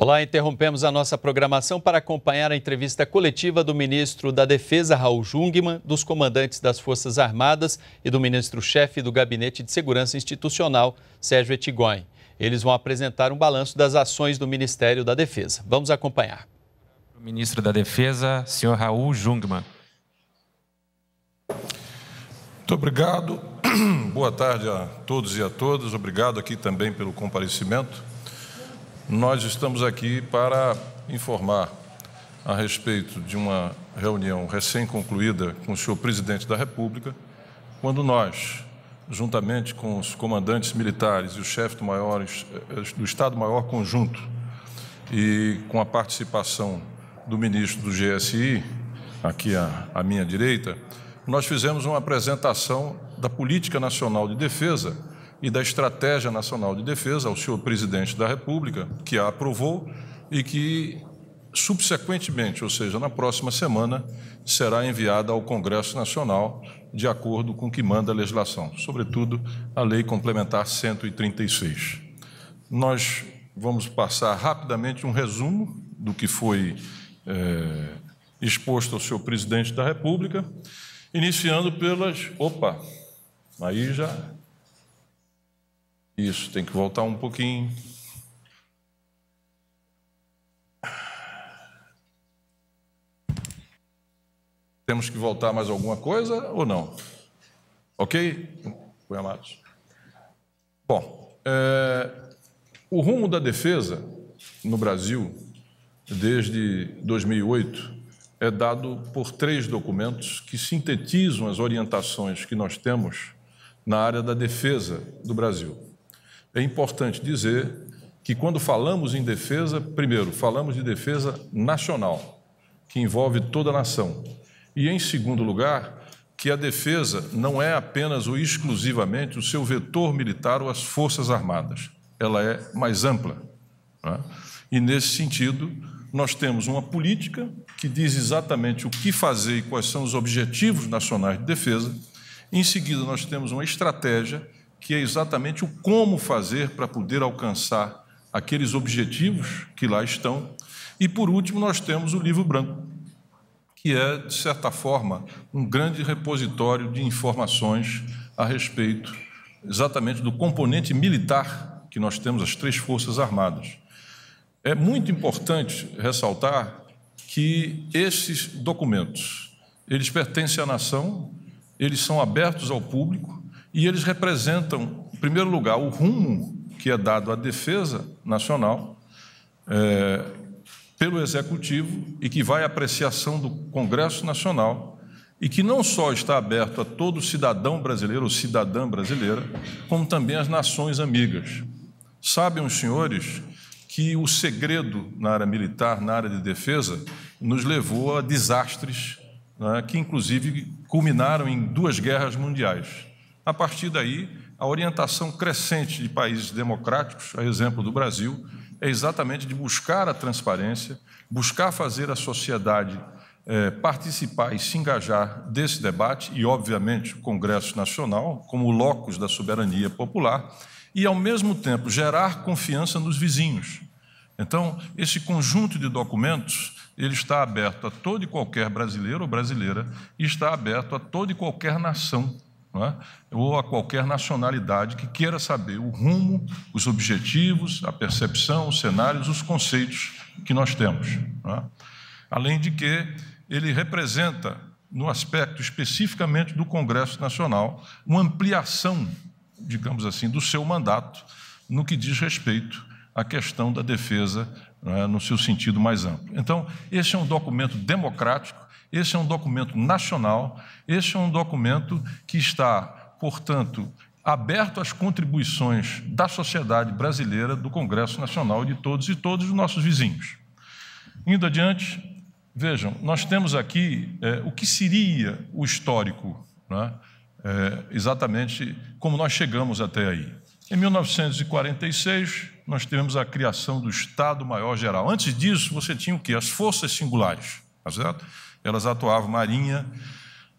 Olá, interrompemos a nossa programação para acompanhar a entrevista coletiva do ministro da Defesa, Raul Jungmann, dos comandantes das Forças Armadas e do ministro-chefe do Gabinete de Segurança Institucional, Sérgio Etigoin. Eles vão apresentar um balanço das ações do Ministério da Defesa. Vamos acompanhar. O ministro da Defesa, senhor Raul Jungmann. Muito obrigado. Boa tarde a todos e a todas. Obrigado aqui também pelo comparecimento nós estamos aqui para informar a respeito de uma reunião recém-concluída com o senhor presidente da República, quando nós, juntamente com os comandantes militares e o chefe do, maior, do Estado-Maior Conjunto, e com a participação do ministro do GSI, aqui à, à minha direita, nós fizemos uma apresentação da Política Nacional de Defesa e da Estratégia Nacional de Defesa ao senhor presidente da República, que a aprovou e que, subsequentemente, ou seja, na próxima semana, será enviada ao Congresso Nacional de acordo com o que manda a legislação, sobretudo a Lei Complementar 136. Nós vamos passar rapidamente um resumo do que foi é, exposto ao senhor presidente da República, iniciando pelas. Opa! Aí já isso, tem que voltar um pouquinho. Temos que voltar mais alguma coisa ou não? Ok? Foi amados. Bom, é, o rumo da defesa no Brasil, desde 2008, é dado por três documentos que sintetizam as orientações que nós temos na área da defesa do Brasil é importante dizer que, quando falamos em defesa, primeiro, falamos de defesa nacional, que envolve toda a nação. E, em segundo lugar, que a defesa não é apenas ou exclusivamente o seu vetor militar ou as Forças Armadas. Ela é mais ampla. Né? E, nesse sentido, nós temos uma política que diz exatamente o que fazer e quais são os objetivos nacionais de defesa. Em seguida, nós temos uma estratégia que é exatamente o como fazer para poder alcançar aqueles objetivos que lá estão. E por último, nós temos o livro branco, que é, de certa forma, um grande repositório de informações a respeito exatamente do componente militar que nós temos, as três Forças Armadas. É muito importante ressaltar que esses documentos, eles pertencem à nação, eles são abertos ao público, e eles representam, em primeiro lugar, o rumo que é dado à defesa nacional é, pelo Executivo e que vai à apreciação do Congresso Nacional e que não só está aberto a todo cidadão brasileiro ou cidadã brasileira, como também às nações amigas. Sabem os senhores que o segredo na área militar, na área de defesa, nos levou a desastres né, que, inclusive, culminaram em duas guerras mundiais. A partir daí, a orientação crescente de países democráticos, a exemplo do Brasil, é exatamente de buscar a transparência, buscar fazer a sociedade eh, participar e se engajar desse debate, e, obviamente, o Congresso Nacional, como locus da soberania popular, e, ao mesmo tempo, gerar confiança nos vizinhos. Então, esse conjunto de documentos ele está aberto a todo e qualquer brasileiro ou brasileira e está aberto a toda e qualquer nação é? ou a qualquer nacionalidade que queira saber o rumo, os objetivos, a percepção, os cenários, os conceitos que nós temos. É? Além de que ele representa, no aspecto especificamente do Congresso Nacional, uma ampliação, digamos assim, do seu mandato no que diz respeito à questão da defesa é? no seu sentido mais amplo. Então, esse é um documento democrático esse é um documento nacional, esse é um documento que está, portanto, aberto às contribuições da sociedade brasileira, do Congresso Nacional, de todos e todos os nossos vizinhos. Indo adiante, vejam, nós temos aqui é, o que seria o histórico, né? é, exatamente como nós chegamos até aí. Em 1946, nós tivemos a criação do Estado-Maior Geral. Antes disso, você tinha o quê? As forças singulares, tá certo? Elas atuavam marinha,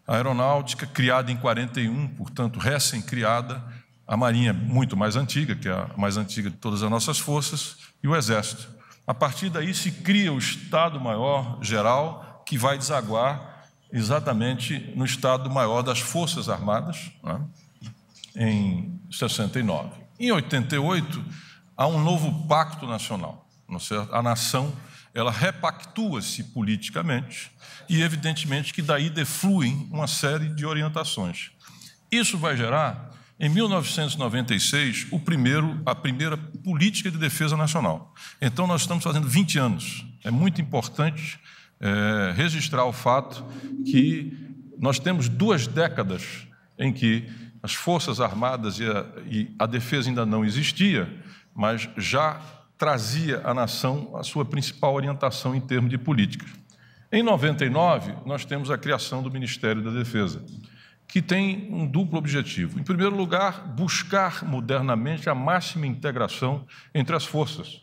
aeronáutica, criada em 41, portanto, recém-criada, a marinha muito mais antiga, que é a mais antiga de todas as nossas forças, e o exército. A partir daí se cria o Estado-Maior Geral, que vai desaguar exatamente no Estado-Maior das Forças Armadas, né, em 69. Em 88, há um novo pacto nacional, não é certo? a nação ela repactua-se politicamente e, evidentemente, que daí defluem uma série de orientações. Isso vai gerar, em 1996, o primeiro, a primeira política de defesa nacional. Então, nós estamos fazendo 20 anos. É muito importante é, registrar o fato que nós temos duas décadas em que as Forças Armadas e a, e a defesa ainda não existia, mas já trazia à nação a sua principal orientação em termos de políticas. Em 99, nós temos a criação do Ministério da Defesa, que tem um duplo objetivo. Em primeiro lugar, buscar modernamente a máxima integração entre as forças.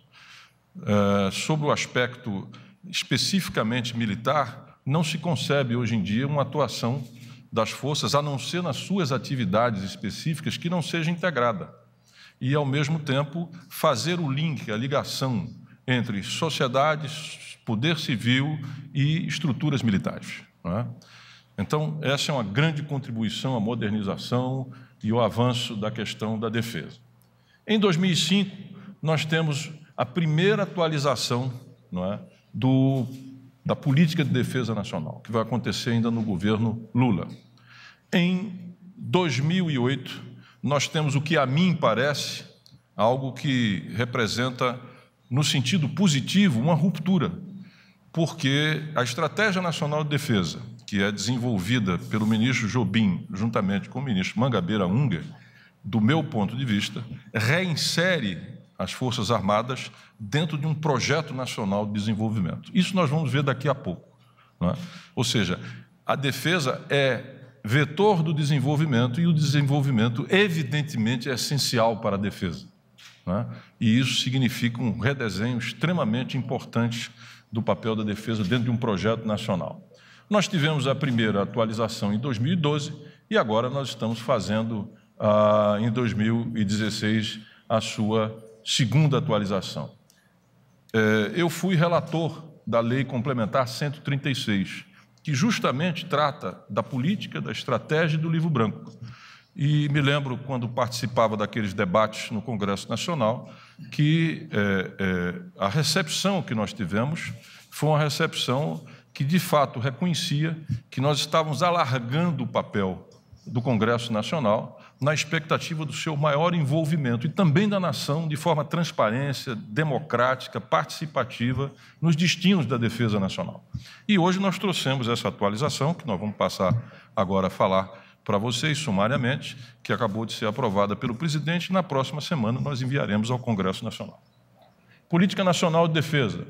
É, sobre o aspecto especificamente militar, não se concebe hoje em dia uma atuação das forças, a não ser nas suas atividades específicas, que não seja integrada e, ao mesmo tempo, fazer o link, a ligação entre sociedades, poder civil e estruturas militares. É? Então, essa é uma grande contribuição à modernização e ao avanço da questão da defesa. Em 2005, nós temos a primeira atualização é, do, da política de defesa nacional, que vai acontecer ainda no governo Lula. Em 2008, nós temos o que a mim parece algo que representa, no sentido positivo, uma ruptura, porque a Estratégia Nacional de Defesa, que é desenvolvida pelo ministro Jobim, juntamente com o ministro Mangabeira Unger, do meu ponto de vista, reinsere as Forças Armadas dentro de um projeto nacional de desenvolvimento. Isso nós vamos ver daqui a pouco. É? Ou seja, a defesa é vetor do desenvolvimento, e o desenvolvimento, evidentemente, é essencial para a defesa. Né? E isso significa um redesenho extremamente importante do papel da defesa dentro de um projeto nacional. Nós tivemos a primeira atualização em 2012 e agora nós estamos fazendo, ah, em 2016, a sua segunda atualização. É, eu fui relator da Lei Complementar 136, que justamente trata da política, da estratégia e do livro branco. E me lembro, quando participava daqueles debates no Congresso Nacional, que é, é, a recepção que nós tivemos foi uma recepção que, de fato, reconhecia que nós estávamos alargando o papel do Congresso Nacional na expectativa do seu maior envolvimento e também da nação de forma transparência, democrática, participativa nos destinos da defesa nacional. E hoje nós trouxemos essa atualização, que nós vamos passar agora a falar para vocês sumariamente, que acabou de ser aprovada pelo presidente e na próxima semana nós enviaremos ao Congresso Nacional. Política Nacional de Defesa.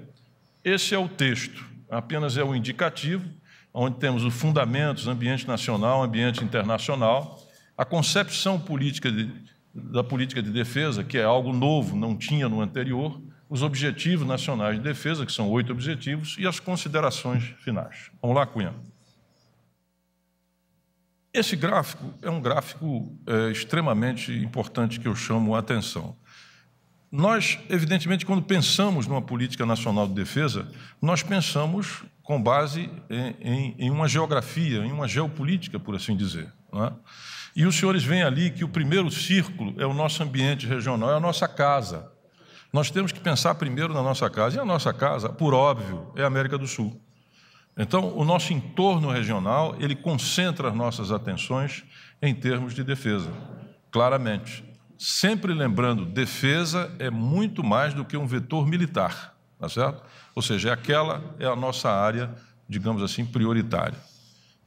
Esse é o texto, apenas é o indicativo, onde temos os fundamentos, ambiente nacional, ambiente internacional, a concepção política de, da política de defesa, que é algo novo, não tinha no anterior, os objetivos nacionais de defesa, que são oito objetivos, e as considerações finais. Vamos lá, Cunha. Esse gráfico é um gráfico é, extremamente importante que eu chamo a atenção. Nós, evidentemente, quando pensamos numa política nacional de defesa, nós pensamos com base em, em, em uma geografia, em uma geopolítica, por assim dizer. Não é? E os senhores veem ali que o primeiro círculo é o nosso ambiente regional, é a nossa casa. Nós temos que pensar primeiro na nossa casa. E a nossa casa, por óbvio, é a América do Sul. Então, o nosso entorno regional, ele concentra as nossas atenções em termos de defesa, claramente. Sempre lembrando, defesa é muito mais do que um vetor militar, tá certo? Ou seja, aquela é a nossa área, digamos assim, prioritária.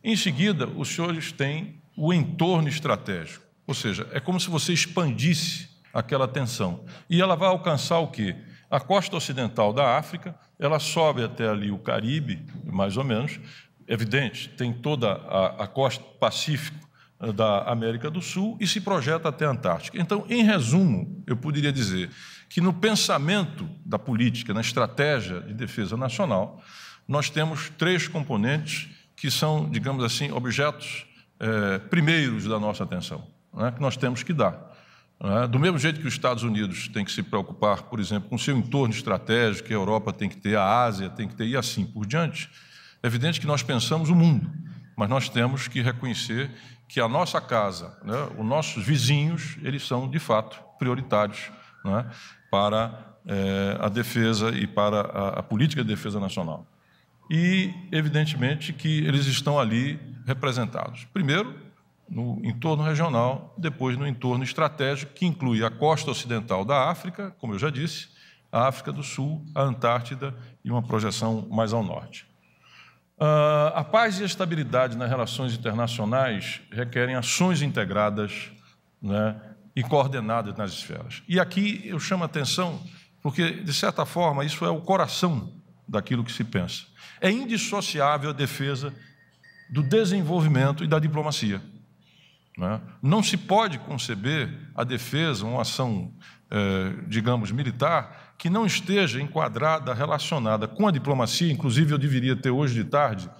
Em seguida, os senhores têm o entorno estratégico. Ou seja, é como se você expandisse aquela tensão. E ela vai alcançar o quê? A costa ocidental da África, ela sobe até ali o Caribe, mais ou menos. Evidente, tem toda a, a costa Pacífico eh, da América do Sul e se projeta até a Antártica. Então, em resumo, eu poderia dizer que no pensamento da política, na estratégia de defesa nacional, nós temos três componentes que são, digamos assim, objetos é, primeiros da nossa atenção, né, que nós temos que dar. Né? Do mesmo jeito que os Estados Unidos têm que se preocupar, por exemplo, com seu entorno estratégico, que a Europa tem que ter, a Ásia tem que ter, e assim por diante, é evidente que nós pensamos o mundo, mas nós temos que reconhecer que a nossa casa, né, os nossos vizinhos, eles são de fato prioritários né, para é, a defesa e para a, a política de defesa nacional e, evidentemente, que eles estão ali representados. Primeiro, no entorno regional, depois no entorno estratégico, que inclui a costa ocidental da África, como eu já disse, a África do Sul, a Antártida e uma projeção mais ao norte. Uh, a paz e a estabilidade nas relações internacionais requerem ações integradas né, e coordenadas nas esferas. E aqui eu chamo a atenção, porque, de certa forma, isso é o coração daquilo que se pensa é indissociável a defesa do desenvolvimento e da diplomacia. Né? Não se pode conceber a defesa, uma ação, eh, digamos, militar, que não esteja enquadrada, relacionada com a diplomacia. Inclusive, eu deveria ter hoje de tarde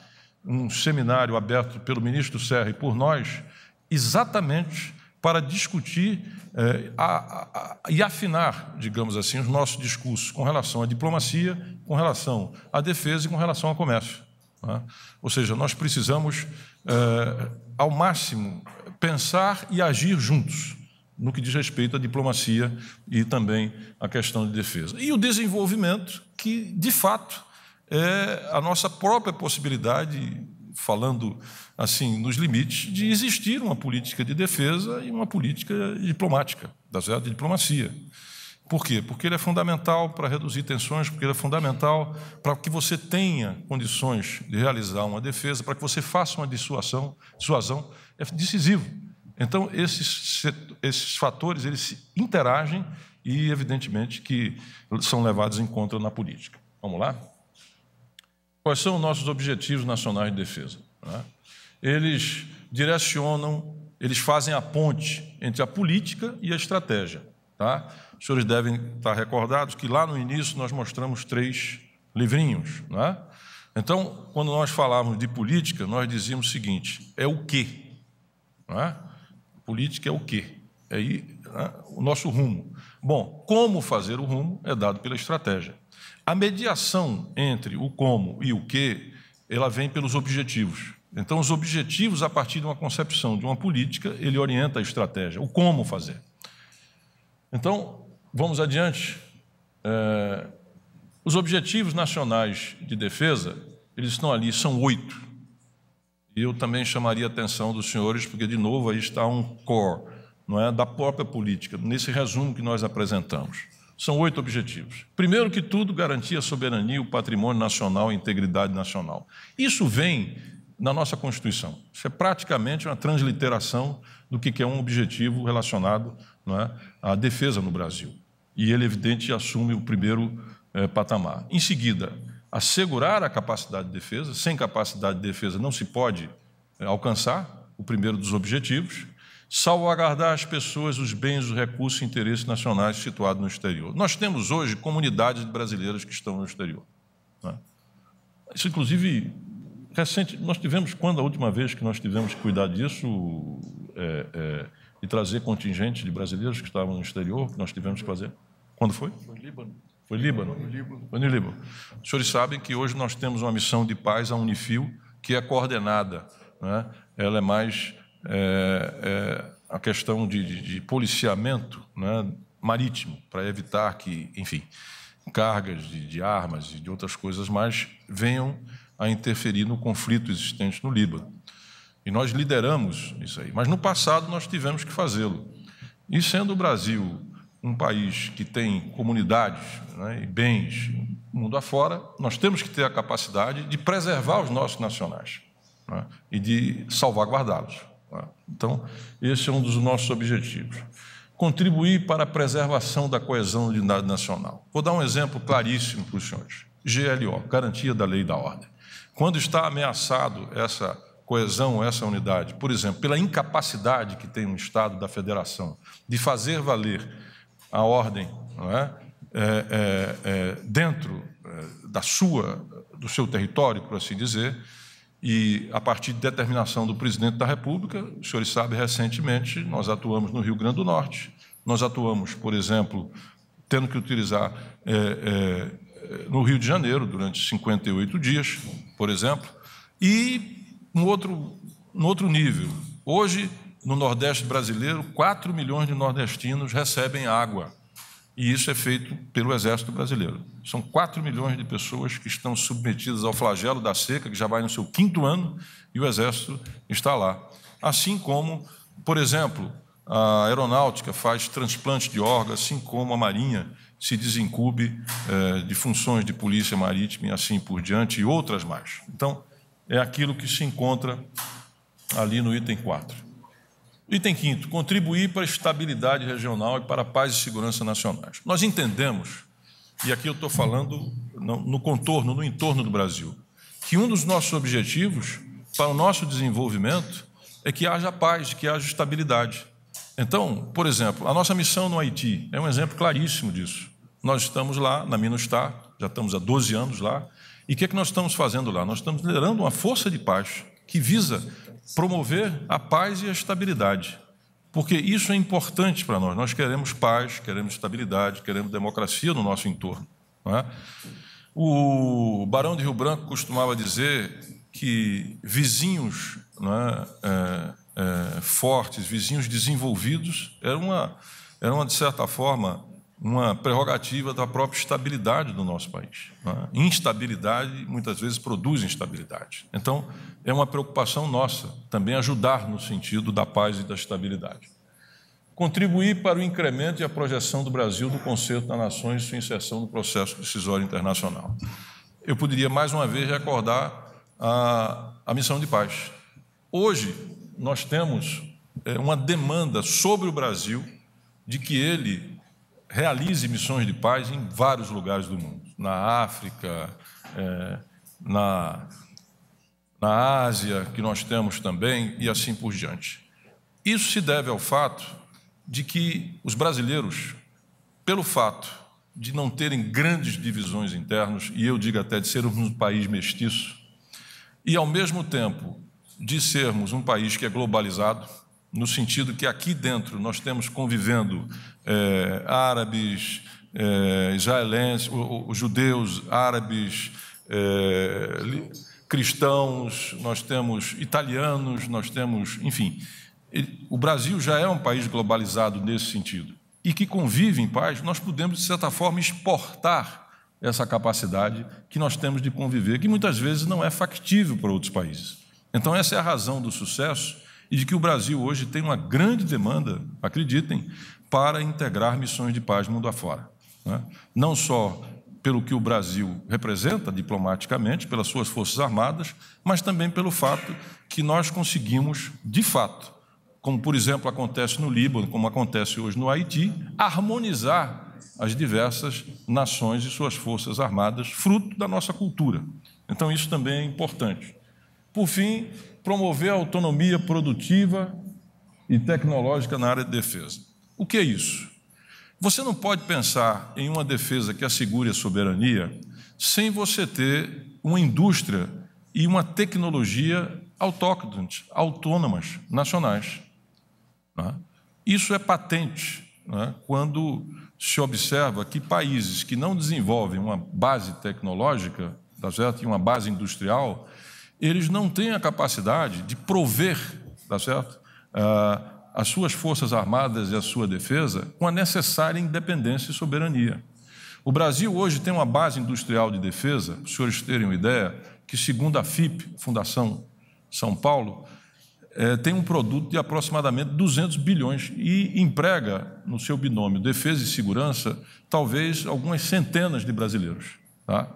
um seminário aberto pelo ministro Serra e por nós, exatamente para discutir é, a, a, e afinar, digamos assim, os nossos discursos com relação à diplomacia, com relação à defesa e com relação ao comércio. Né? Ou seja, nós precisamos, é, ao máximo, pensar e agir juntos no que diz respeito à diplomacia e também à questão de defesa. E o desenvolvimento, que de fato é a nossa própria possibilidade falando assim nos limites, de existir uma política de defesa e uma política diplomática, da zero de diplomacia. Por quê? Porque ele é fundamental para reduzir tensões, porque ele é fundamental para que você tenha condições de realizar uma defesa, para que você faça uma dissuasão, dissuasão é decisivo. Então, esses, esses fatores eles se interagem e, evidentemente, que são levados em conta na política. Vamos lá? Quais são os nossos objetivos nacionais de defesa? Né? Eles direcionam, eles fazem a ponte entre a política e a estratégia. Tá? Os senhores devem estar recordados que lá no início nós mostramos três livrinhos. Né? Então, quando nós falávamos de política, nós dizíamos o seguinte: é o quê? Né? Política é o quê? É aí, né? o nosso rumo. Bom, como fazer o rumo é dado pela estratégia. A mediação entre o como e o que, ela vem pelos objetivos. Então, os objetivos, a partir de uma concepção de uma política, ele orienta a estratégia, o como fazer. Então, vamos adiante. É, os objetivos nacionais de defesa, eles estão ali, são oito. E eu também chamaria a atenção dos senhores, porque, de novo, aí está um core não é, da própria política, nesse resumo que nós apresentamos. São oito objetivos. Primeiro que tudo, garantir a soberania, o patrimônio nacional a integridade nacional. Isso vem na nossa Constituição. Isso é praticamente uma transliteração do que é um objetivo relacionado é, à defesa no Brasil. E ele, evidente, assume o primeiro é, patamar. Em seguida, assegurar a capacidade de defesa. Sem capacidade de defesa não se pode é, alcançar o primeiro dos objetivos salvaguardar as pessoas, os bens, os recursos e interesses nacionais situados no exterior. Nós temos hoje comunidades brasileiras que estão no exterior. Né? Isso, inclusive, recente, nós tivemos, quando a última vez que nós tivemos que cuidar disso é, é, e trazer contingente de brasileiros que estavam no exterior, que nós tivemos que fazer? Quando foi? Foi Líbano. Foi Líbano? Foi no Líbano. Foi no Líbano. Os senhores sabem que hoje nós temos uma missão de paz, a Unifil, que é coordenada. Né? Ela é mais é, é, a questão de, de, de policiamento né, marítimo, para evitar que, enfim, cargas de, de, armas e de outras coisas mais venham a interferir no conflito existente no Líbano. E nós lideramos isso aí. Mas no passado nós tivemos que fazê-lo. E sendo o Brasil um país que tem comunidades né, e bens mundo afora, nós temos que ter a capacidade de preservar os nossos nacionais né, e de salvaguardá-los. Tá? Então, esse é um dos nossos objetivos. Contribuir para a preservação da coesão da unidade nacional. Vou dar um exemplo claríssimo para os senhores. GLO, Garantia da Lei e da Ordem. Quando está ameaçado essa coesão, essa unidade, por exemplo, pela incapacidade que tem um Estado da Federação de fazer valer a ordem é? é? É, é, dentro é, da sua, do seu território, por assim dizer, e, a partir de determinação do presidente da República, os senhores sabem, recentemente, nós atuamos no Rio Grande do Norte, nós atuamos, por exemplo, tendo que utilizar é, é, é no Rio de Janeiro durante 58 dias, por exemplo, e um outro, um outro nível. Hoje, no Nordeste brasileiro, 4 milhões de nordestinos recebem água e isso é feito pelo Exército Brasileiro. São 4 milhões de pessoas que estão submetidas ao flagelo da seca, que já vai no seu quinto ano, e o Exército está lá. Assim como, por exemplo, a aeronáutica faz transplante de órgãos, assim como a Marinha se desencube eh, de funções de polícia marítima e assim por diante, e outras mais. Então, é aquilo que se encontra ali no item 4. Item quinto, contribuir para a estabilidade regional e para a paz e segurança nacionais. Nós entendemos, e aqui eu estou falando no contorno, no entorno do Brasil, que um dos nossos objetivos para o nosso desenvolvimento é que haja paz, que haja estabilidade. Então, por exemplo, a nossa missão no Haiti é um exemplo claríssimo disso. Nós estamos lá na Minustar, já estamos há 12 anos lá, e o que é que nós estamos fazendo lá? Nós estamos liderando uma força de paz que visa promover a paz e a estabilidade. Porque isso é importante para nós. Nós queremos paz, queremos estabilidade, queremos democracia no nosso entorno. É? O Barão de Rio Branco costumava dizer que vizinhos é, é? É, fortes, vizinhos desenvolvidos, era uma, era uma de certa forma, uma prerrogativa da própria estabilidade do nosso país. Né? Instabilidade muitas vezes produz instabilidade. Então, é uma preocupação nossa também ajudar no sentido da paz e da estabilidade. Contribuir para o incremento e a projeção do Brasil do conceito das Nações e sua inserção no processo decisório internacional. Eu poderia mais uma vez recordar a, a missão de paz. Hoje, nós temos é, uma demanda sobre o Brasil de que ele realize missões de paz em vários lugares do mundo na África, é, na, na Ásia, que nós temos também, e assim por diante. Isso se deve ao fato de que os brasileiros, pelo fato de não terem grandes divisões internas, e eu digo até de sermos um país mestiço, e ao mesmo tempo de sermos um país que é globalizado, no sentido que aqui dentro nós temos convivendo é, árabes, é, israelenses, os judeus, árabes, é, li, cristãos, nós temos italianos, nós temos, enfim. O Brasil já é um país globalizado nesse sentido e que convive em paz, nós podemos, de certa forma, exportar essa capacidade que nós temos de conviver, que muitas vezes não é factível para outros países. Então, essa é a razão do sucesso e de que o Brasil hoje tem uma grande demanda, acreditem, para integrar missões de paz mundo afora. Né? Não só pelo que o Brasil representa diplomaticamente, pelas suas forças armadas, mas também pelo fato que nós conseguimos, de fato, como por exemplo acontece no Líbano, como acontece hoje no Haiti, harmonizar as diversas nações e suas forças armadas, fruto da nossa cultura. Então isso também é importante. Por fim, promover a autonomia produtiva e tecnológica na área de defesa. O que é isso? Você não pode pensar em uma defesa que assegure a soberania sem você ter uma indústria e uma tecnologia autóctones, autônomas, nacionais. Né? Isso é patente né? quando se observa que países que não desenvolvem uma base tecnológica tá certo? e uma base industrial eles não têm a capacidade de prover, tá certo? Ah, as suas forças armadas e a sua defesa com a necessária independência e soberania. O Brasil hoje tem uma base industrial de defesa, para os senhores terem uma ideia, que segundo a FIP, Fundação São Paulo, é, tem um produto de aproximadamente 200 bilhões e emprega no seu binômio defesa e segurança talvez algumas centenas de brasileiros. Tá?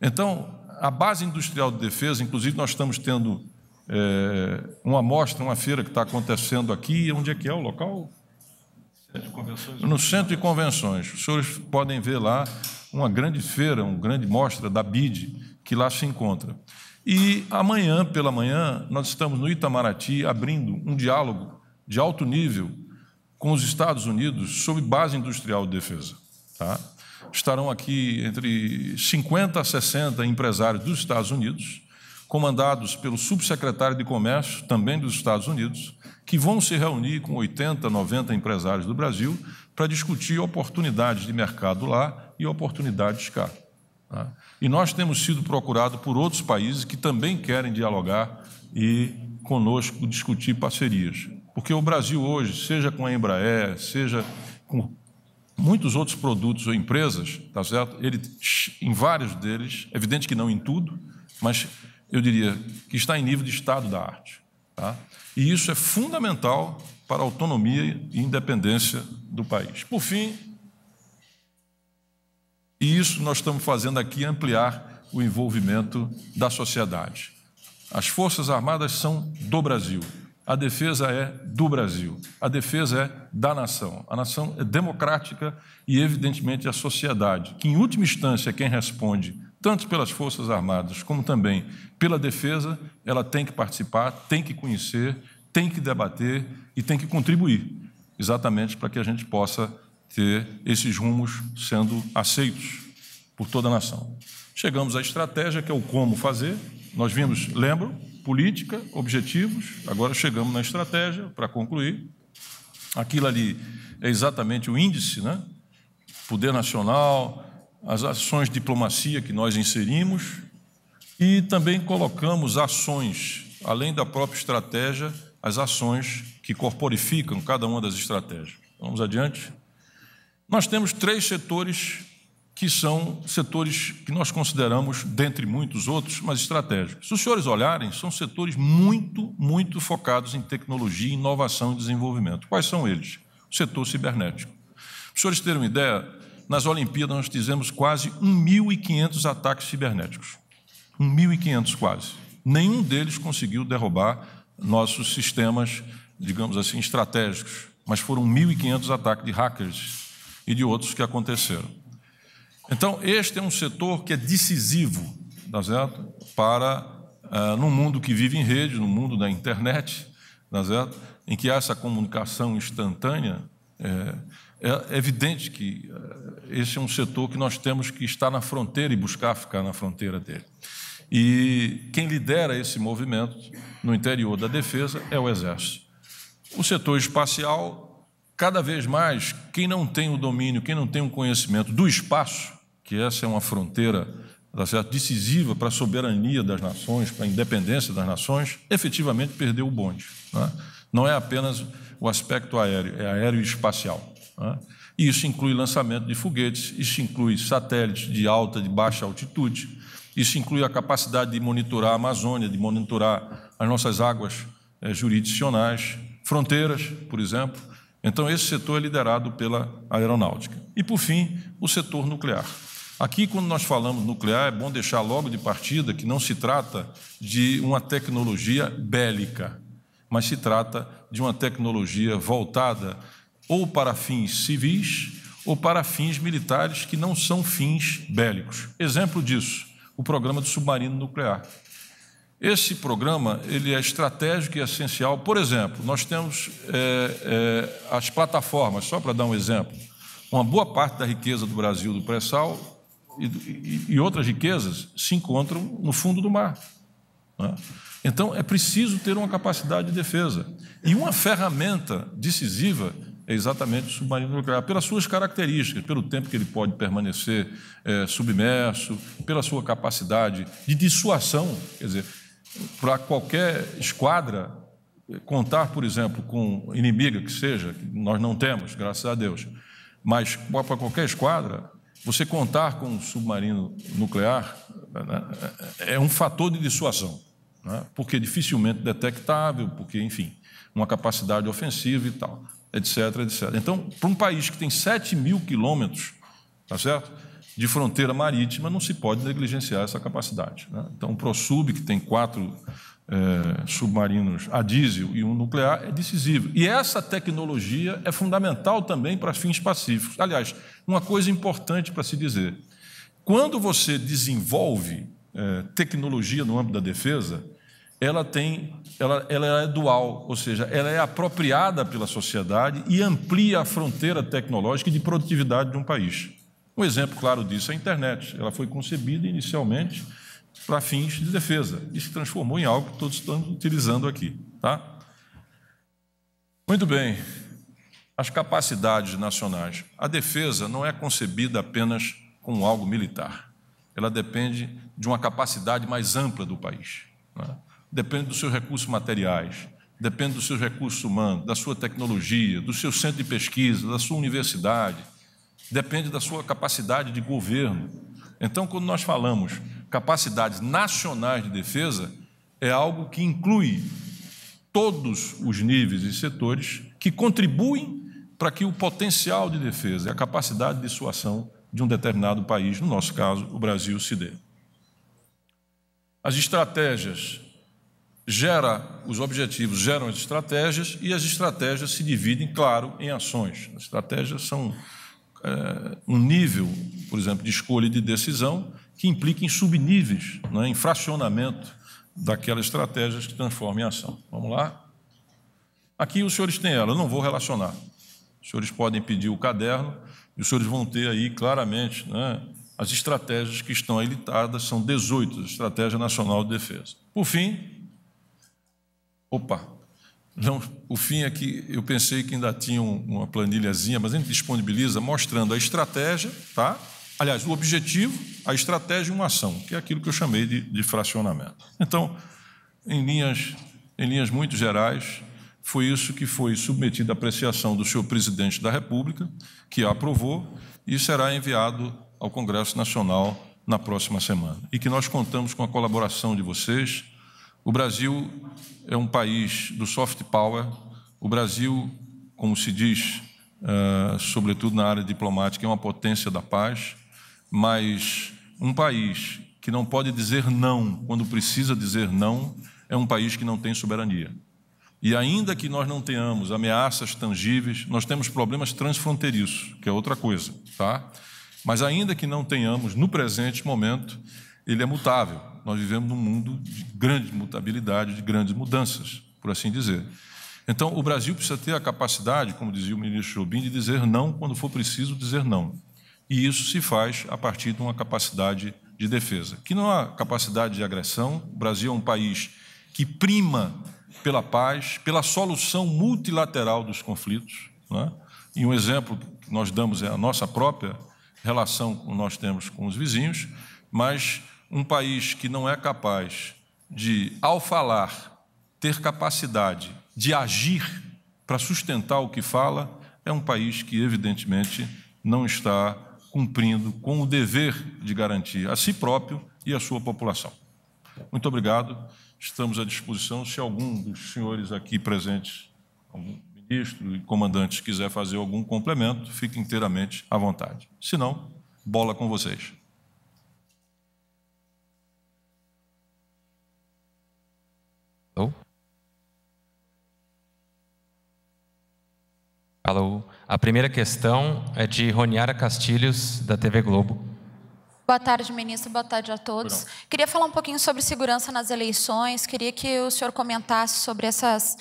Então, a base industrial de defesa, inclusive nós estamos tendo é, uma mostra, uma feira que está acontecendo aqui, onde é que é o local? No Centro de Convenções. Os senhores podem ver lá uma grande feira, uma grande mostra da BID que lá se encontra. E amanhã, pela manhã, nós estamos no Itamaraty abrindo um diálogo de alto nível com os Estados Unidos sobre base industrial de defesa. Tá? estarão aqui entre 50 a 60 empresários dos Estados Unidos, comandados pelo subsecretário de Comércio, também dos Estados Unidos, que vão se reunir com 80, 90 empresários do Brasil para discutir oportunidades de mercado lá e oportunidades cá. Tá? E nós temos sido procurados por outros países que também querem dialogar e conosco discutir parcerias. Porque o Brasil hoje, seja com a Embraer, seja com muitos outros produtos ou empresas, tá certo? Ele, em vários deles, é evidente que não em tudo, mas eu diria que está em nível de estado da arte. Tá? E isso é fundamental para a autonomia e independência do país. Por fim, e isso nós estamos fazendo aqui ampliar o envolvimento da sociedade. As Forças Armadas são do Brasil a defesa é do Brasil, a defesa é da nação. A nação é democrática e, evidentemente, a sociedade, que, em última instância, é quem responde tanto pelas Forças Armadas como também pela defesa, ela tem que participar, tem que conhecer, tem que debater e tem que contribuir, exatamente para que a gente possa ter esses rumos sendo aceitos por toda a nação. Chegamos à estratégia, que é o como fazer, nós vimos, lembro, política, objetivos, agora chegamos na estratégia, para concluir. Aquilo ali é exatamente o índice, né? Poder nacional, as ações de diplomacia que nós inserimos e também colocamos ações, além da própria estratégia, as ações que corporificam cada uma das estratégias. Vamos adiante. Nós temos três setores que são setores que nós consideramos, dentre muitos outros, mas estratégicos. Se os senhores olharem, são setores muito, muito focados em tecnologia, inovação e desenvolvimento. Quais são eles? O setor cibernético. Para os senhores terem uma ideia, nas Olimpíadas nós fizemos quase 1.500 ataques cibernéticos. 1.500 quase. Nenhum deles conseguiu derrubar nossos sistemas, digamos assim, estratégicos, mas foram 1.500 ataques de hackers e de outros que aconteceram. Então, este é um setor que é decisivo, tá certo? Para, uh, no mundo que vive em rede, no mundo da internet, tá certo? Em que há essa comunicação instantânea, é, é evidente que ah, esse é um setor que nós temos que estar na fronteira e buscar ficar na fronteira dele. E quem lidera esse movimento no interior da defesa é o Exército. O setor espacial, cada vez mais, quem não tem o domínio, quem não tem o conhecimento do espaço, que essa é uma fronteira tá decisiva para a soberania das nações, para a independência das nações, efetivamente perdeu o bonde. Né? Não é apenas o aspecto aéreo, é aéreo e espacial. Né? E isso inclui lançamento de foguetes, isso inclui satélites de alta e de baixa altitude, isso inclui a capacidade de monitorar a Amazônia, de monitorar as nossas águas é, jurisdicionais, fronteiras, por exemplo. Então, esse setor é liderado pela aeronáutica. E, por fim, o setor nuclear. Aqui, quando nós falamos nuclear, é bom deixar logo de partida que não se trata de uma tecnologia bélica, mas se trata de uma tecnologia voltada ou para fins civis ou para fins militares que não são fins bélicos. Exemplo disso, o programa do submarino nuclear. Esse programa ele é estratégico e essencial. Por exemplo, nós temos é, é, as plataformas, só para dar um exemplo. Uma boa parte da riqueza do Brasil do pré-sal e, e outras riquezas se encontram no fundo do mar. Né? Então, é preciso ter uma capacidade de defesa. E uma ferramenta decisiva é exatamente o submarino nuclear, pelas suas características, pelo tempo que ele pode permanecer é, submerso, pela sua capacidade de dissuasão. Quer dizer, para qualquer esquadra é, contar, por exemplo, com inimiga que seja, que nós não temos, graças a Deus, mas para qualquer esquadra, você contar com um submarino nuclear é, é, é, é um fator de dissuasão, né? porque dificilmente detectável, porque, enfim, uma capacidade ofensiva e tal, etc, etc. Então, para um país que tem 7 mil quilômetros, tá certo? De fronteira marítima, não se pode negligenciar essa capacidade. Né? Então, o ProSub, que tem quatro é, submarinos a diesel e um nuclear é decisivo. E essa tecnologia é fundamental também para fins pacíficos. Aliás, uma coisa importante para se dizer: quando você desenvolve é, tecnologia no âmbito da defesa, ela tem, ela, ela é dual, ou seja, ela é apropriada pela sociedade e amplia a fronteira tecnológica e de produtividade de um país. Um exemplo claro disso é a internet. Ela foi concebida inicialmente para fins de defesa. Isso se transformou em algo que todos estamos utilizando aqui. Tá? Muito bem. As capacidades nacionais. A defesa não é concebida apenas como algo militar. Ela depende de uma capacidade mais ampla do país. Né? Depende dos seus recursos materiais, depende dos seus recursos humanos, da sua tecnologia, do seu centro de pesquisa, da sua universidade, depende da sua capacidade de governo. Então, quando nós falamos capacidades nacionais de defesa é algo que inclui todos os níveis e setores que contribuem para que o potencial de defesa e a capacidade de sua ação de um determinado país, no nosso caso, o Brasil, se dê. As estratégias gera os objetivos, geram as estratégias e as estratégias se dividem, claro, em ações. As estratégias são é, um nível, por exemplo, de escolha e de decisão que implica em subníveis, né, em fracionamento daquelas estratégias que transformam em ação. Vamos lá? Aqui os senhores têm ela, eu não vou relacionar. Os senhores podem pedir o caderno e os senhores vão ter aí claramente né, as estratégias que estão aí listadas, são 18, Estratégia Nacional de Defesa. Por fim, opa, não, o fim é que eu pensei que ainda tinha uma planilhazinha, mas a gente disponibiliza mostrando a estratégia, tá? aliás, o objetivo, a estratégia e uma ação, que é aquilo que eu chamei de, de fracionamento. Então, em linhas, em linhas muito gerais, foi isso que foi submetido à apreciação do senhor presidente da República, que aprovou e será enviado ao Congresso Nacional na próxima semana. E que nós contamos com a colaboração de vocês. O Brasil é um país do soft power. O Brasil, como se diz, uh, sobretudo na área diplomática, é uma potência da paz. Mas um país que não pode dizer não quando precisa dizer não é um país que não tem soberania. E ainda que nós não tenhamos ameaças tangíveis, nós temos problemas transfronteiriços, que é outra coisa, tá? Mas ainda que não tenhamos no presente momento, ele é mutável. Nós vivemos num mundo de grande mutabilidade, de grandes mudanças, por assim dizer. Então, o Brasil precisa ter a capacidade, como dizia o ministro Jobim, de dizer não quando for preciso dizer não. E isso se faz a partir de uma capacidade de defesa, que não há é capacidade de agressão. O Brasil é um país que prima pela paz, pela solução multilateral dos conflitos. Né? E um exemplo que nós damos é a nossa própria relação que nós temos com os vizinhos, mas um país que não é capaz de, ao falar, ter capacidade de agir para sustentar o que fala, é um país que, evidentemente, não está cumprindo com o dever de garantir a si próprio e a sua população. Muito obrigado. Estamos à disposição. Se algum dos senhores aqui presentes, algum ministro e comandante, quiser fazer algum complemento, fique inteiramente à vontade. Se não, bola com vocês. Alô? Alô? A primeira questão é de Roniara Castilhos, da TV Globo. Boa tarde, ministro. Boa tarde a todos. Pronto. Queria falar um pouquinho sobre segurança nas eleições. Queria que o senhor comentasse sobre essas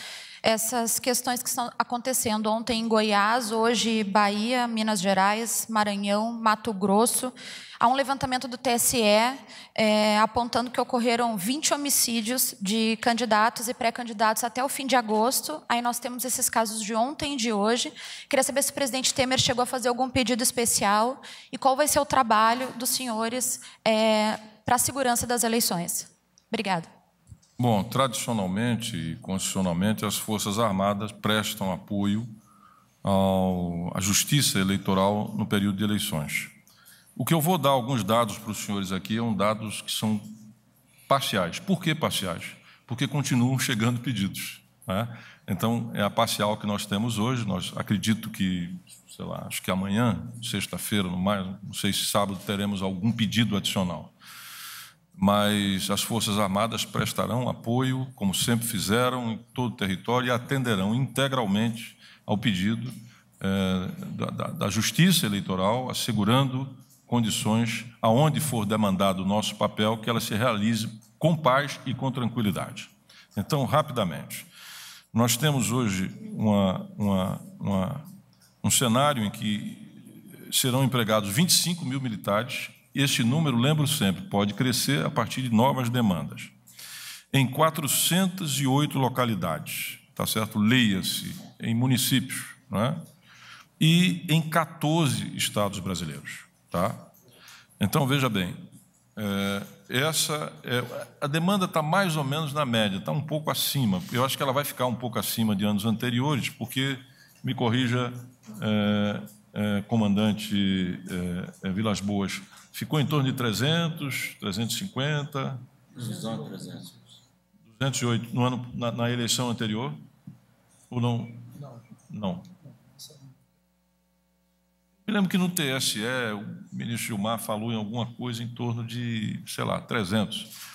essas questões que estão acontecendo ontem em Goiás, hoje Bahia, Minas Gerais, Maranhão, Mato Grosso. Há um levantamento do TSE é, apontando que ocorreram 20 homicídios de candidatos e pré-candidatos até o fim de agosto. Aí nós temos esses casos de ontem e de hoje. Queria saber se o presidente Temer chegou a fazer algum pedido especial e qual vai ser o trabalho dos senhores é, para a segurança das eleições. Obrigada. Bom, tradicionalmente e constitucionalmente, as Forças Armadas prestam apoio ao, à justiça eleitoral no período de eleições. O que eu vou dar alguns dados para os senhores aqui são é dados que são parciais. Por que parciais? Porque continuam chegando pedidos. Né? Então, é a parcial que nós temos hoje. Nós acredito que, sei lá, acho que amanhã, sexta-feira, no mais, não sei se sábado, teremos algum pedido adicional mas as Forças Armadas prestarão apoio, como sempre fizeram, em todo o território e atenderão integralmente ao pedido eh, da, da, da, Justiça Eleitoral, assegurando condições, aonde for demandado o nosso papel, que ela se realize com paz e com tranquilidade. Então, rapidamente, nós temos hoje uma, uma, uma, um cenário em que serão empregados 25 mil militares e este número, lembro sempre, pode crescer a partir de novas demandas. Em 408 localidades, tá certo? Leia-se, em municípios, não é? E em 14 estados brasileiros, tá? Então, veja bem, é, essa é, a demanda está mais ou menos na média, está um pouco acima. Eu acho que ela vai ficar um pouco acima de anos anteriores, porque, me corrija, é, é comandante é, é, Vilas Boas, ficou em torno de 300, 350. 208 no ano, na, na eleição anterior? Ou não? Não. Não. Me lembro que no TSE o ministro Gilmar falou em alguma coisa em torno de, sei lá, 300.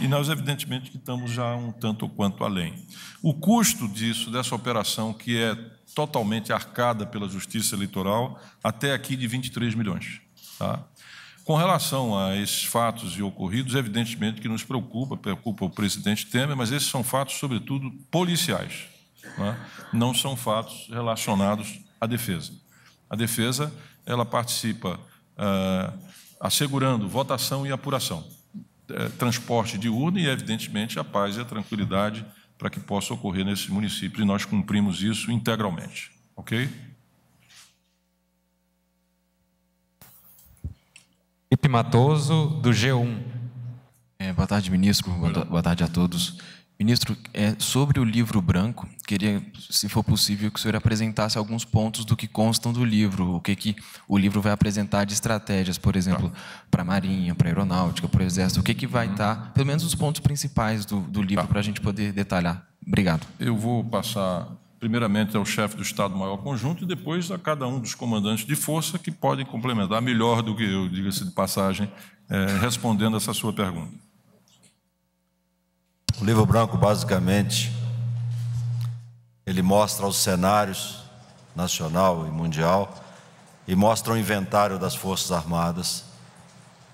E nós, evidentemente, que estamos já um tanto quanto além. O custo disso, dessa operação, que é totalmente arcada pela Justiça Eleitoral, até aqui de 23 milhões. Tá? Com relação a esses fatos e ocorridos, evidentemente que nos preocupa, preocupa o presidente Temer, mas esses são fatos, sobretudo, policiais, não, é? não são fatos relacionados à defesa. A defesa, ela participa ah, assegurando votação e apuração, é, transporte de urna e, evidentemente, a paz e a tranquilidade para que possa ocorrer nesses municípios, e nós cumprimos isso integralmente. Ok? Felipe Matoso, do G1. É, boa tarde, ministro. Boa, boa, tarde a todos. Ministro, é, sobre o livro branco, queria, se for possível, que o senhor apresentasse alguns pontos do que constam do livro, o que, que o livro vai apresentar de estratégias, por exemplo, tá. para a Marinha, para a Aeronáutica, para o Exército, o que, que vai uhum. estar, tá, pelo menos os pontos principais do, do livro, tá. para a gente poder detalhar. Obrigado. Eu vou passar primeiramente ao é chefe do Estado-Maior Conjunto e depois a cada um dos comandantes de força que podem complementar melhor do que eu, diga-se de passagem, é, respondendo essa sua pergunta. O livro branco, basicamente, ele mostra os cenários nacional e mundial e mostra o inventário das Forças Armadas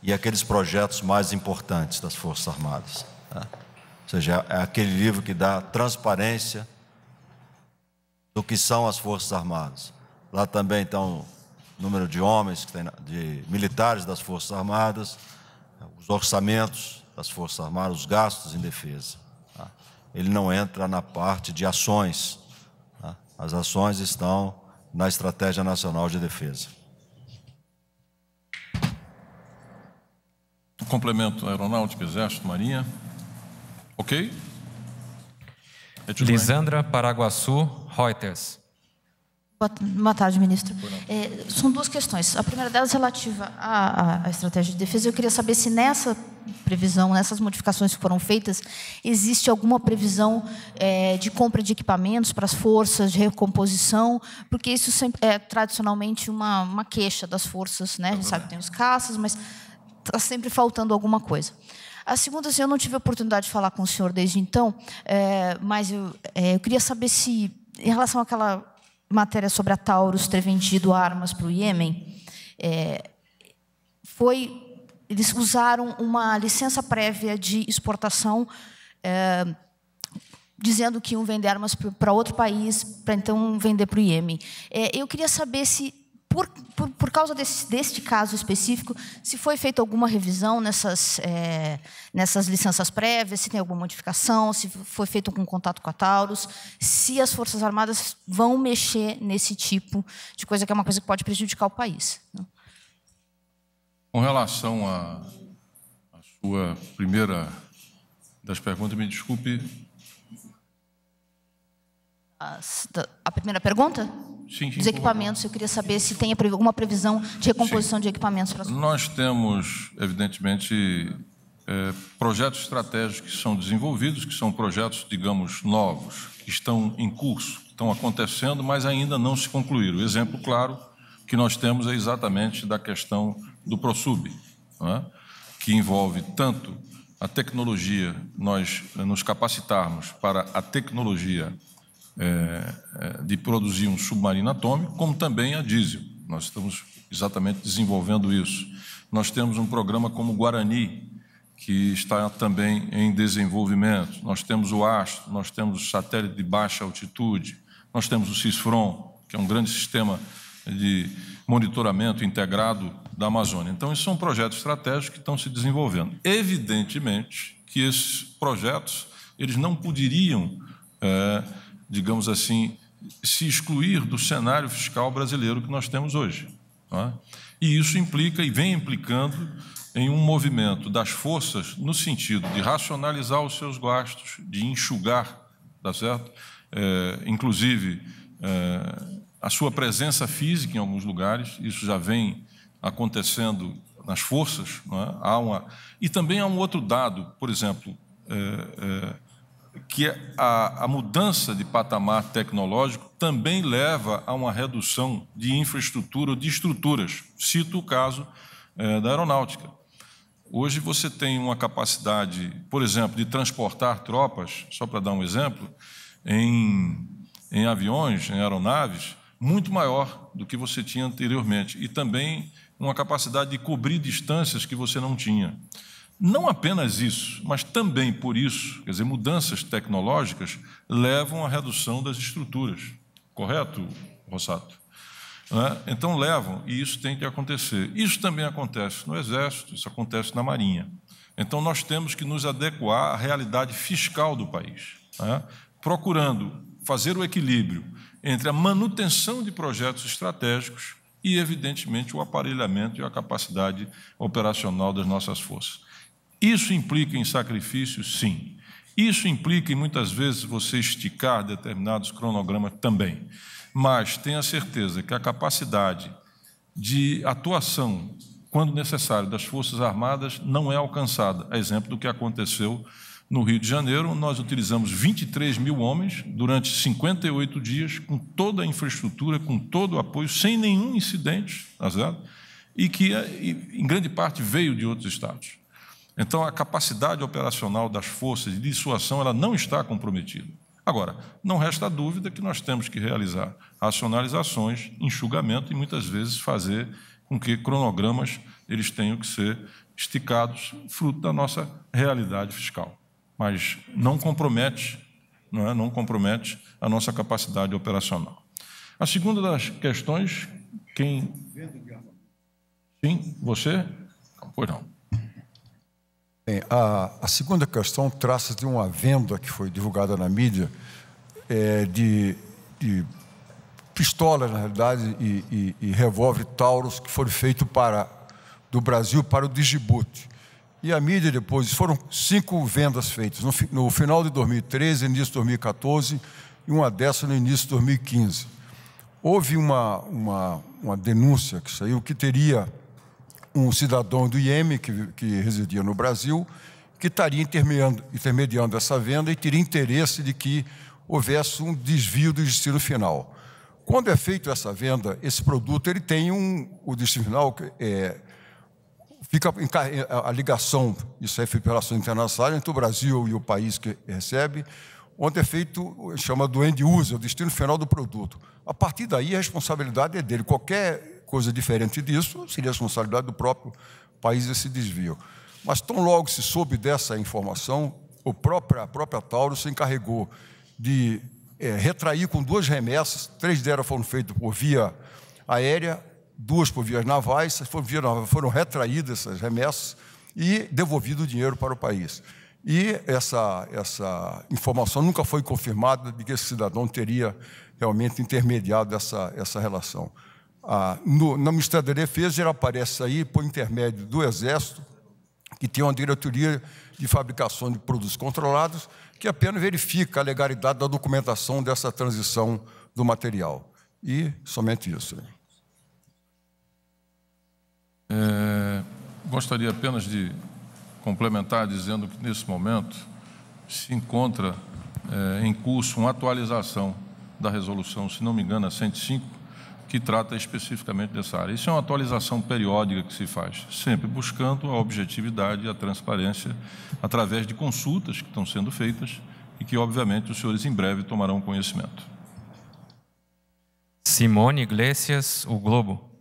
e aqueles projetos mais importantes das Forças Armadas. Né? Ou seja, é aquele livro que dá transparência, do que são as Forças Armadas. Lá também estão o número de homens, que tem, de militares das Forças Armadas, os orçamentos das Forças Armadas, os gastos em defesa. Tá? Ele não entra na parte de ações. Tá? As ações estão na Estratégia Nacional de Defesa. Complemento aeronáutica, exército, marinha. Ok? Lisandra Paraguaçu, Reuters. Boa tarde, ministro. É, são duas questões. A primeira delas relativa à, à, estratégia de defesa. Eu queria saber se nessa previsão, nessas modificações que foram feitas, existe alguma previsão é, de compra de equipamentos para as forças, de recomposição, porque isso sempre, é tradicionalmente uma, uma queixa das forças, né? A gente sabe que tem os caças, mas está sempre faltando alguma coisa. A segunda, assim, eu não tive a oportunidade de falar com o senhor desde então, é, mas eu, é, eu queria saber se, em relação àquela matéria sobre a Taurus ter vendido armas para o Iêmen, é, foi eles usaram uma licença prévia de exportação, é, dizendo que iam vender armas para outro país, para então vender para o Iêmen. É, eu queria saber se por, por, por, causa desse, deste caso específico, se foi feita alguma revisão nessas, é, nessas licenças prévias, se tem alguma modificação, se foi feito algum contato com a Taurus, se as Forças Armadas vão mexer nesse tipo de coisa, que é uma coisa que pode prejudicar o país. Né? Com relação à sua primeira das perguntas, me desculpe. a primeira pergunta? sim, sim, dos equipamentos. Eu queria saber se tem alguma previsão de recomposição sim. de equipamentos. Para... Nós temos, evidentemente, é, projetos estratégicos que são desenvolvidos, que são projetos, digamos, novos, que estão em curso, estão acontecendo, mas ainda não se concluíram. O exemplo claro que nós temos é exatamente da questão do ProSub, é? que envolve tanto a tecnologia, nós nos capacitarmos para a tecnologia é, é, de produzir um submarino atômico, como também a diesel. Nós estamos exatamente desenvolvendo isso. Nós temos um programa como o Guarani, que está também em desenvolvimento. Nós temos o Astro, nós temos o satélite de baixa altitude, nós temos o CISFRON, que é um grande sistema de monitoramento integrado da Amazônia. Então, esses são projetos estratégicos que estão se desenvolvendo. Evidentemente que esses projetos eles não poderiam é, digamos assim, se excluir do cenário fiscal brasileiro que nós temos hoje. É? E isso implica e vem implicando em um movimento das forças no sentido de racionalizar os seus gastos, de enxugar, tá certo? É, inclusive é, a sua presença física em alguns lugares, isso já vem acontecendo nas forças. É? Há uma... E também há um outro dado, por exemplo, é, é, que a, a mudança de patamar tecnológico também leva a uma redução de infraestrutura ou de estruturas. Cito o caso é, da aeronáutica. Hoje você tem uma capacidade, por exemplo, de transportar tropas, só para dar um exemplo, em, em aviões, em aeronaves, muito maior do que você tinha anteriormente. E também uma capacidade de cobrir distâncias que você não tinha. Não apenas isso, mas também por isso, quer dizer, mudanças tecnológicas levam à redução das estruturas, correto, Rossato? É? Então levam, e isso tem que acontecer. Isso também acontece no Exército, isso acontece na Marinha. Então nós temos que nos adequar à realidade fiscal do país, é? procurando fazer o equilíbrio entre a manutenção de projetos estratégicos e, evidentemente, o aparelhamento e a capacidade operacional das nossas forças. Isso implica em sacrifício, sim. Isso implica em muitas vezes você esticar determinados cronogramas também. Mas tenha certeza que a capacidade de atuação, quando necessário, das Forças Armadas não é alcançada. A exemplo do que aconteceu no Rio de Janeiro, nós utilizamos 23 mil homens durante 58 dias, com toda a infraestrutura, com todo o apoio, sem nenhum incidente, tá e que, eh, em grande parte, veio de outros estados. Então, a capacidade operacional das forças de dissuasão ela não está comprometida. Agora, não resta dúvida que nós temos que realizar racionalizações, enxugamento e muitas vezes fazer com que cronogramas eles tenham que ser esticados, fruto da nossa realidade fiscal. Mas não compromete, não, é? não compromete a nossa capacidade operacional. A segunda das questões, quem. Sim, você? Não, pois não. Bem, é, a, a, segunda questão traça de uma venda que foi divulgada na mídia é, de, de pistolas, na realidade, e, e, e revólver Taurus que foram feitos para, do Brasil para o Djibouti. E a mídia depois, foram cinco vendas feitas, no, no final de 2013, início de 2014, e uma dessa no início de 2015. Houve uma, uma, uma denúncia que saiu que teria um cidadão do IEM que, que residia no Brasil, que estaria intermediando, intermediando essa venda e teria interesse de que houvesse um desvio do destino final. Quando é feita essa venda, esse produto ele tem um o destino final é, fica a, ligação isso é feito relações internacionais entre o Brasil e o país que recebe, onde é feito chama do end user, o destino final do produto. A partir daí a responsabilidade é dele. Qualquer coisa diferente disso seria responsabilidade do próprio país esse desvio. Mas tão logo se soube dessa informação, o próprio, a própria Tauro se encarregou de é, retrair com duas remessas, três delas foram feitas por via aérea, duas por vias navais, foram, via, foram retraídas essas remessas e devolvido o dinheiro para o país. E essa, essa informação nunca foi confirmada de que esse cidadão teria realmente intermediado essa, essa relação ah, no, no Ministério da Defesa, ele aparece aí por intermédio do Exército, que tem uma diretoria de fabricação de produtos controlados, que apenas verifica a legalidade da documentação dessa transição do material. E somente isso. Né? É, gostaria apenas de complementar dizendo que, nesse momento, se encontra é, em curso uma atualização da resolução, se não me engano, a 105, que trata especificamente dessa área. Isso é uma atualização periódica que se faz, sempre buscando a objetividade e a transparência através de consultas que estão sendo feitas e que, obviamente, os senhores em breve tomarão conhecimento. Simone Iglesias, O Globo.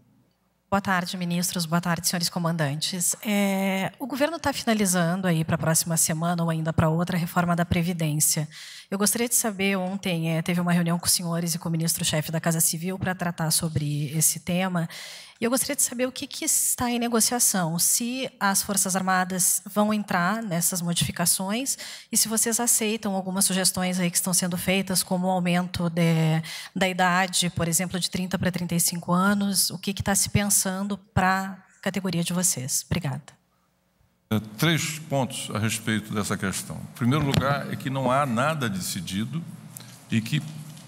Boa tarde, ministros. Boa tarde, senhores comandantes. É, o governo está finalizando aí para a próxima semana ou ainda para outra a reforma da Previdência. Eu gostaria de saber, ontem é, teve uma reunião com os senhores e com o ministro-chefe da Casa Civil para tratar sobre esse tema. E eu gostaria de saber o que, que, está em negociação, se as Forças Armadas vão entrar nessas modificações e se vocês aceitam algumas sugestões aí que estão sendo feitas, como o aumento de, da idade, por exemplo, de 30 para 35 anos, o que está se pensando para a categoria de vocês. Obrigada. É, três pontos a respeito dessa questão. Em primeiro lugar, é que não há nada decidido e que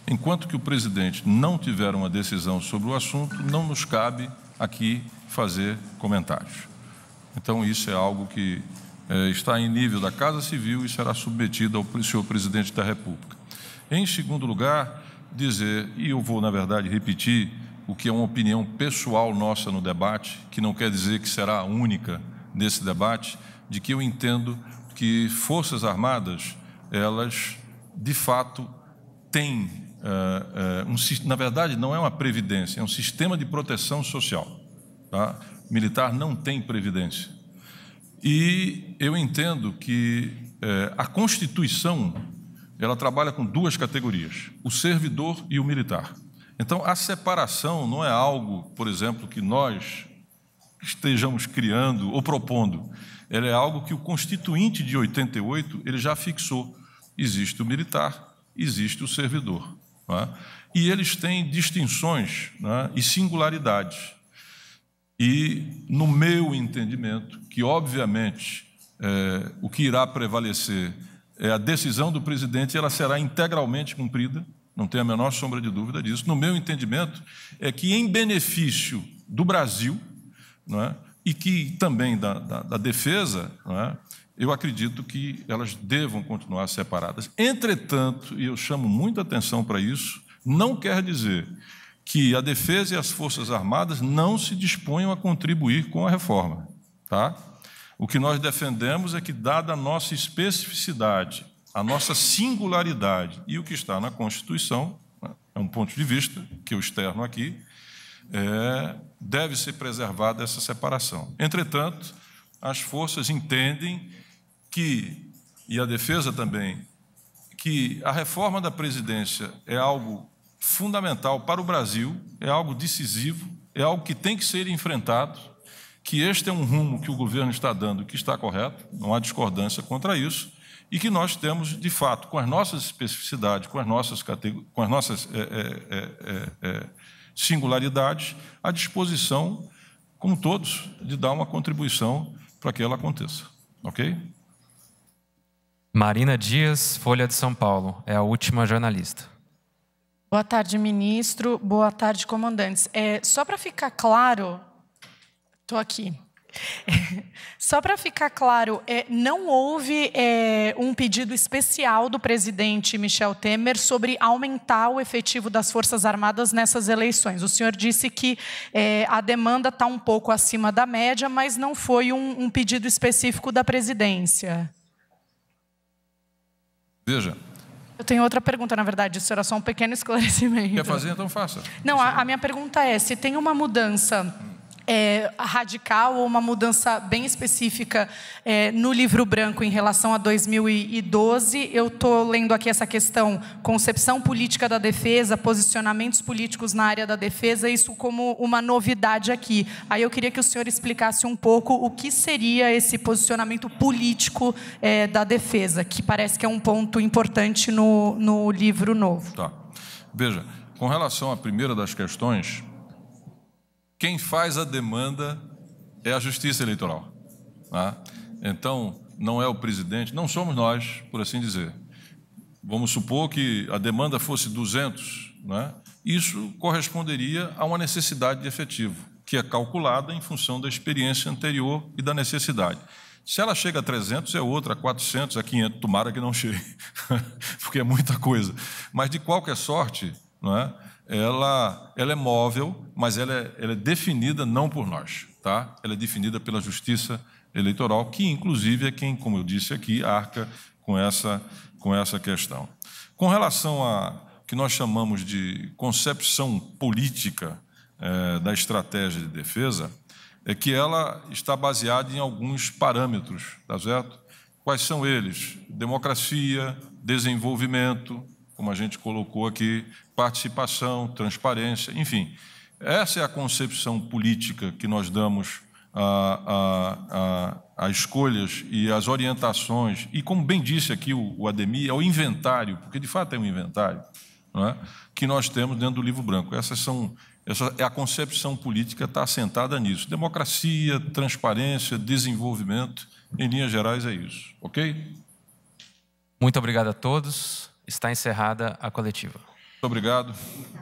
Enquanto que o presidente não tiver uma decisão sobre o assunto, não nos cabe aqui fazer comentários. Então, isso é algo que é, está em nível da Casa Civil e será submetido ao senhor presidente da República. Em segundo lugar, dizer, e eu vou, na verdade, repetir o que é uma opinião pessoal nossa no debate, que não quer dizer que será a única nesse debate, de que eu entendo que Forças Armadas, elas, de fato, têm eh, eh, um, na verdade, não é uma previdência, é um sistema de proteção social. Tá? Militar não tem previdência. E eu entendo que eh, a Constituição ela trabalha com duas categorias: o servidor e o militar. Então, a separação não é algo, por exemplo, que nós estejamos criando ou propondo. Ela é algo que o Constituinte de 88 ele já fixou. Existe o militar, existe o servidor. É? E eles têm distinções é? e singularidades. E, no meu entendimento, que obviamente é, o que irá prevalecer é a decisão do presidente, ela será integralmente cumprida, não tenho a menor sombra de dúvida disso. No meu entendimento, é que em benefício do Brasil, não é? e que também da, da, da defesa, não é? eu acredito que elas devam continuar separadas. Entretanto, e eu chamo muita atenção para isso, não quer dizer que a defesa e as forças armadas não se disponham a contribuir com a reforma, tá? O que nós defendemos é que dada a nossa especificidade, a nossa singularidade e o que está na Constituição, né, é um ponto de vista que eu externo aqui, é, deve ser preservada essa separação. Entretanto, as forças entendem que, e a defesa também, que a reforma da presidência é algo fundamental para o Brasil, é algo decisivo, é algo que tem que ser enfrentado, que este é um rumo que o governo está dando, que está correto, não há discordância contra isso, e que nós temos, de fato, com as nossas especificidades, com as nossas, com as nossas é é, é, é, é, singularidades, à disposição, como todos, de dar uma contribuição para que ela aconteça. Ok? Marina Dias, Folha de São Paulo, é a última jornalista. Boa tarde, ministro. Boa tarde, comandantes. É, só para ficar claro, estou aqui. Só para ficar claro, é, não houve é, um pedido especial do presidente Michel Temer sobre aumentar o efetivo das Forças Armadas nessas eleições. O senhor disse que é, a demanda está um pouco acima da média, mas não foi um pedido específico da presidência. Veja. Eu tenho outra pergunta, na verdade, isso era só um pequeno esclarecimento. Quer fazer? Então faça. Não, a, a minha pergunta é: se tem uma mudança é, radical ou uma mudança bem específica é, no livro branco em relação a 2012. Eu estou lendo aqui essa questão concepção política da defesa, posicionamentos políticos na área da defesa, isso como uma novidade aqui. Aí eu queria que o senhor explicasse um pouco o que seria esse posicionamento político é, da defesa, que parece que é um ponto importante no, no livro novo. Tá. Veja, com relação à primeira das questões, quem faz a demanda é a Justiça Eleitoral. Né? Então, não é o presidente, não somos nós, por assim dizer. Vamos supor que a demanda fosse 200, né? isso corresponderia a uma necessidade de efetivo, que é calculada em função da experiência anterior e da necessidade. Se ela chega a 300, é outra, a 400, a 500, tomara que não chegue, porque é muita coisa. Mas, de qualquer sorte, não é? ela, ela é móvel, mas ela é, ela é definida não por nós, tá? Ela é definida pela Justiça Eleitoral, que inclusive é quem, como eu disse aqui, arca com essa, com essa questão. Com relação a que nós chamamos de concepção política é, da estratégia de defesa, é que ela está baseada em alguns parâmetros, tá certo? Quais são eles? Democracia, desenvolvimento, como a gente colocou aqui, participação, transparência, enfim. Essa é a concepção política que nós damos às escolhas e às orientações. E, como bem disse aqui o, o Ademir, é o inventário, porque de fato é um inventário, é? que nós temos dentro do livro branco. Essas são essa é a concepção política está assentada nisso. Democracia, transparência, desenvolvimento, em linhas gerais é isso, ok? Muito obrigado a todos. Está encerrada a coletiva. Muito obrigado.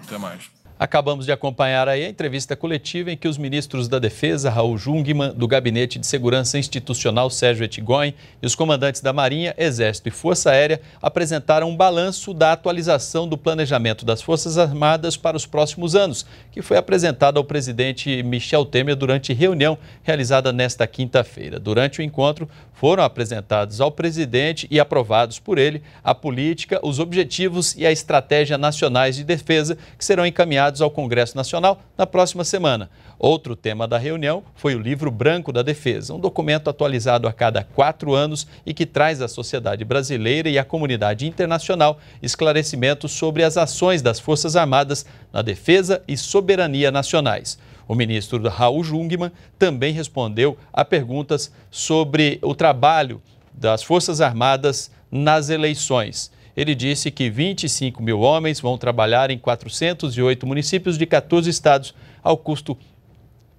Até mais. Acabamos de acompanhar aí a entrevista coletiva em que os ministros da Defesa, Raul Jungmann, do Gabinete de Segurança Institucional, Sérgio Etigoin, e os comandantes da Marinha, Exército e Força Aérea apresentaram um balanço da atualização do planejamento das Forças Armadas para os próximos anos, que foi apresentado ao presidente Michel Temer durante reunião realizada nesta quinta-feira. Durante o encontro, foram apresentados ao presidente e aprovados por ele a política, os objetivos e a estratégia nacionais de defesa que serão encaminhados encaminhados ao Congresso Nacional na próxima semana. Outro tema da reunião foi o Livro Branco da Defesa, um documento atualizado a cada quatro anos e que traz à sociedade brasileira e à comunidade internacional esclarecimentos sobre as ações das Forças Armadas na defesa e soberania nacionais. O ministro Raul Jungmann também respondeu a perguntas sobre o trabalho das Forças Armadas nas eleições ele disse que 25 mil homens vão trabalhar em 408 municípios de 14 estados, ao custo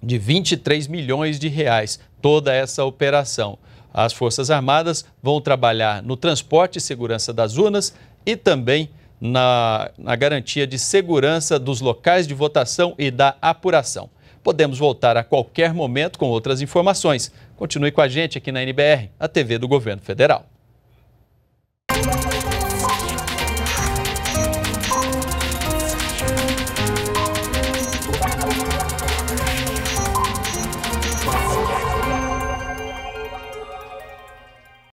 de 23 milhões de reais, toda essa operação. As Forças Armadas vão trabalhar no transporte e segurança das urnas e também na, na garantia de segurança dos locais de votação e da apuração. Podemos voltar a qualquer momento com outras informações. Continue com a gente aqui na NBR, a TV do Governo Federal.